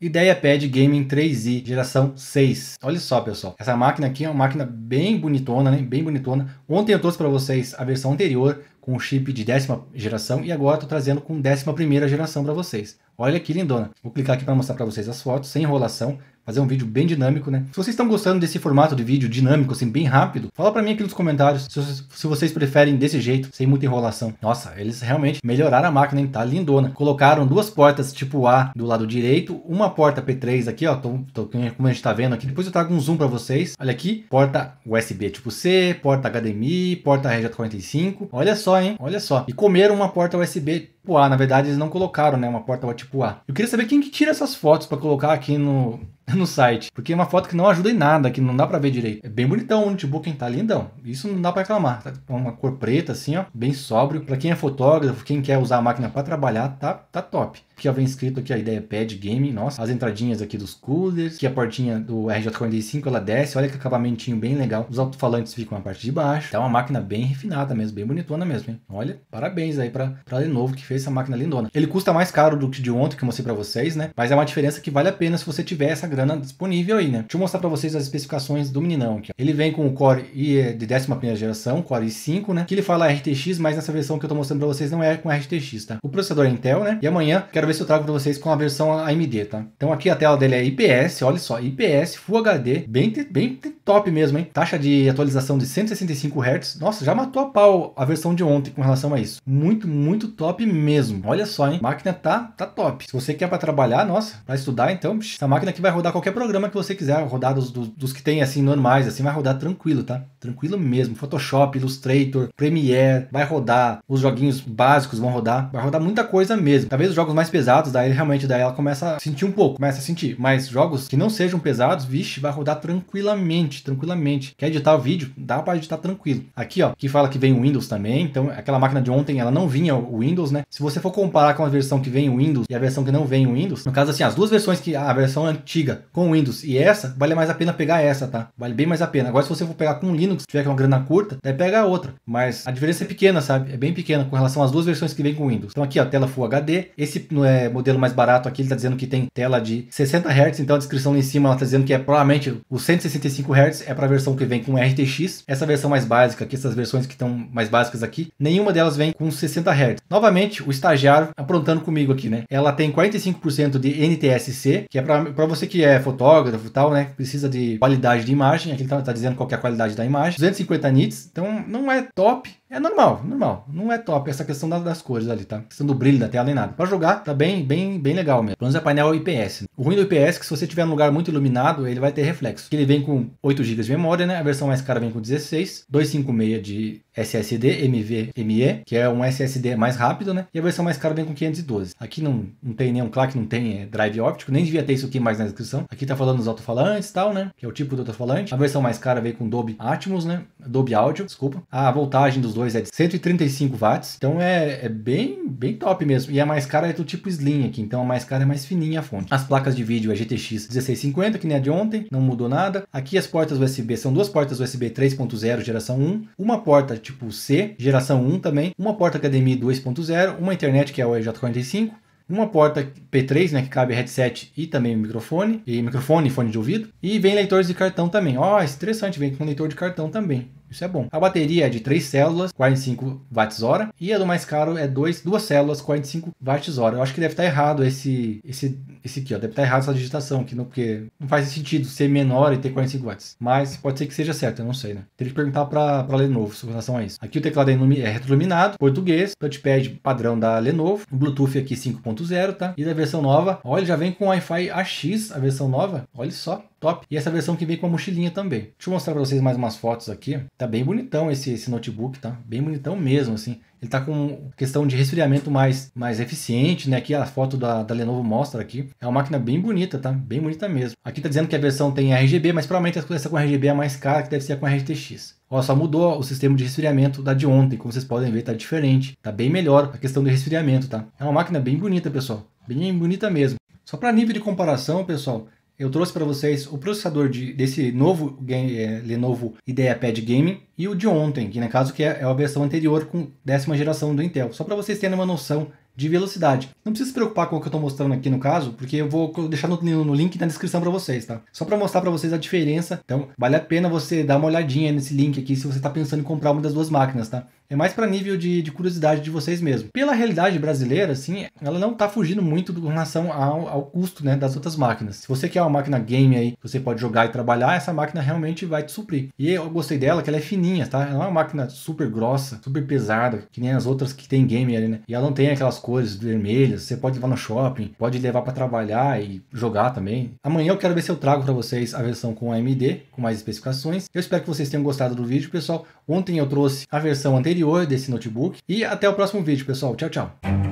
Ideia Pad Gaming 3i, geração 6. Olha só, pessoal. Essa máquina aqui é uma máquina bem bonitona, né? Bem bonitona. Ontem eu trouxe para vocês a versão anterior com o chip de décima geração e agora estou trazendo com décima primeira geração para vocês. Olha que lindona. Vou clicar aqui para mostrar para vocês as fotos, sem enrolação fazer um vídeo bem dinâmico, né? Se vocês estão gostando desse formato de vídeo dinâmico, assim, bem rápido, fala para mim aqui nos comentários se, se, vocês preferem desse jeito, sem muita enrolação. Nossa, eles realmente melhoraram a máquina, hein? Tá lindona. Colocaram duas portas tipo A do lado direito, uma porta P3 aqui, ó, tô, tô, como a gente tá vendo aqui. Depois eu trago um zoom para vocês. Olha aqui, porta USB tipo C, porta HDMI, porta RJ45. Olha só, hein? Olha só. E comeram uma porta USB tipo A. Na verdade, eles não colocaram, né? Uma porta tipo A. Eu queria saber quem que tira essas fotos para colocar aqui no, no site. Porque é uma foto que não ajuda em nada, que não dá para ver direito. É bem bonitão o notebook, hein? Tá lindão. Isso não dá para reclamar. Tá uma cor preta, assim, ó. Bem sóbrio. Para quem é fotógrafo, quem quer usar a máquina para trabalhar, tá, tá top. Aqui ó, vem escrito aqui a ideia pad game, nossa. As entradinhas aqui dos coolers, que a portinha do RJ45 ela desce, olha que acabamentinho bem legal. Os alto-falantes ficam na parte de baixo. Tá uma máquina bem refinada mesmo, bem bonitona mesmo, hein? Olha, parabéns aí para pra Lenovo que fez essa máquina lindona. Ele custa mais caro do que de ontem que eu mostrei para vocês, né? Mas é uma diferença que vale a pena se você tiver essa grana disponível aí, né? Deixa eu mostrar para vocês as especificações do meninão aqui. Ele vem com o Core i é, de 11 geração, Core i5, né? Que ele fala RTX, mas nessa versão que eu tô mostrando para vocês não é com RTX, tá? O processador é Intel, né? E amanhã quero ver se eu trago para vocês com a versão AMD, tá? Então aqui a tela dele é IPS, olha só, IPS Full HD, bem bem top mesmo, hein? Taxa de atualização de 165 Hz. Nossa, já matou a pau a versão de ontem com relação a isso. Muito, muito top mesmo. Olha só, hein? A máquina tá tá top. Se você quer para trabalhar, nossa, para estudar, então, essa máquina aqui vai rodar rodar qualquer programa que você quiser, rodar dos, dos, dos, que tem assim normais, assim, vai rodar tranquilo, tá? Tranquilo mesmo. Photoshop, Illustrator, Premiere, vai rodar. Os joguinhos básicos vão rodar. Vai rodar muita coisa mesmo. Talvez os jogos mais pesados, daí realmente daí ela começa a sentir um pouco, começa a sentir. Mas jogos que não sejam pesados, vixe, vai rodar tranquilamente, tranquilamente. Quer editar o vídeo? Dá para editar tranquilo. Aqui, ó, que fala que vem o Windows também. Então, aquela máquina de ontem, ela não vinha o Windows, né? Se você for comparar com a versão que vem o Windows e a versão que não vem o Windows, no caso assim, as duas versões que a versão antiga com Windows e essa, vale mais a pena pegar essa, tá? Vale bem mais a pena. Agora, se você for pegar com Linux, tiver com uma grana curta, daí pega a outra. Mas a diferença é pequena, sabe? É bem pequena com relação às duas versões que vem com Windows. Então, aqui, ó, tela Full HD. Esse é, modelo mais barato aqui, ele tá dizendo que tem tela de 60 Hz. Então, a descrição lá em cima, ela tá dizendo que é provavelmente o 165 Hz é para a versão que vem com RTX. Essa versão mais básica aqui, essas versões que estão mais básicas aqui, nenhuma delas vem com 60 Hz. Novamente, o estagiário aprontando comigo aqui, né? Ela tem 45% de NTSC, que é para você que é é fotógrafo e tal, né? Precisa de qualidade de imagem, aqui ele tá, tá dizendo qual é a qualidade da imagem. 250 nits, então não é top, é normal, normal. Não é top essa questão das, cores ali, tá? A questão do brilho da tela nem nada. Pra jogar, tá bem, bem, bem legal mesmo. Pelo menos é painel IPS. O ruim do IPS é que se você tiver num lugar muito iluminado, ele vai ter reflexo. Ele vem com 8 GB de memória, né? A versão mais cara vem com 16, 256 de SSD MVMe, que é um SSD mais rápido, né? E a versão mais cara vem com 512. Aqui não, não tem nenhum claque, não tem é, drive óptico, nem devia ter isso aqui mais na descrição. Aqui tá falando dos alto-falantes e tal, né? Que é o tipo do alto-falante. A versão mais cara vem com Dolby Atmos, né? Dolby Audio, desculpa. A voltagem dos dois é de 135 watts. Então é, é bem, bem top mesmo. E a mais cara é do tipo Slim aqui. Então a mais cara é mais fininha a fonte. As placas de vídeo é GTX 1650, que nem a de ontem, não mudou nada. Aqui as portas USB são duas portas USB 3.0 geração 1, uma porta tipo C geração 1 também, uma porta HDMI 2.0, uma internet que é o EJ45, uma porta P3, né, que cabe headset e também microfone, e microfone e fone de ouvido, e vem leitores de cartão também. Ó, oh, interessante, vem com leitor de cartão também. Isso é bom. A bateria é de 3 células, 45 watts-hora, e a do mais caro é 2, 2 células, 45 watts-hora. Eu acho que deve estar tá errado esse, esse, esse aqui, ó. deve estar tá errado essa digitação aqui, não, porque não faz sentido ser menor e ter 45 watts. Mas pode ser que seja certo, eu não sei, né? Teria que perguntar para Lenovo sobre relação a isso. Aqui o teclado é, é retroiluminado, português, touchpad padrão da Lenovo, Bluetooth aqui 5.0, tá? E da versão nova, olha, já vem com Wi-Fi AX, a versão nova, olha só top. E essa versão que vem com a mochilinha também. Deixa eu mostrar para vocês mais umas fotos aqui. Tá bem bonitão esse, esse notebook, tá? Bem bonitão mesmo, assim. Ele tá com questão de resfriamento mais, mais eficiente, né? Aqui a foto da, da Lenovo mostra aqui. É uma máquina bem bonita, tá? Bem bonita mesmo. Aqui tá dizendo que a versão tem RGB, mas provavelmente essa com RGB é a mais cara, que deve ser a com RTX. Ó, só mudou o sistema de resfriamento da de ontem, como vocês podem ver, tá diferente. Tá bem melhor a questão do resfriamento, tá? É uma máquina bem bonita, pessoal. Bem bonita mesmo. Só para nível de comparação, pessoal, eu trouxe para vocês o processador de, desse novo game, é, Lenovo IdeaPad Gaming e o de ontem, que no caso que é, é a versão anterior com décima geração do Intel, só para vocês terem uma noção de velocidade. Não precisa se preocupar com o que eu estou mostrando aqui no caso, porque eu vou deixar no, no link na descrição para vocês, tá? Só para mostrar para vocês a diferença. Então, vale a pena você dar uma olhadinha nesse link aqui se você está pensando em comprar uma das duas máquinas, tá? É mais para nível de, de, curiosidade de vocês mesmo. Pela realidade brasileira, assim, ela não tá fugindo muito com relação ao, ao custo né, das outras máquinas. Se você quer uma máquina game aí, você pode jogar e trabalhar, essa máquina realmente vai te suprir. E eu gostei dela, que ela é fininha, tá? Ela não é uma máquina super grossa, super pesada, que nem as outras que tem game ali, né? E ela não tem aquelas cores vermelhas. Você pode levar no shopping, pode levar para trabalhar e jogar também. Amanhã eu quero ver se eu trago para vocês a versão com AMD, com mais especificações. Eu espero que vocês tenham gostado do vídeo, pessoal. Ontem eu trouxe a versão anterior interior desse notebook. E até o próximo vídeo, pessoal. Tchau, tchau.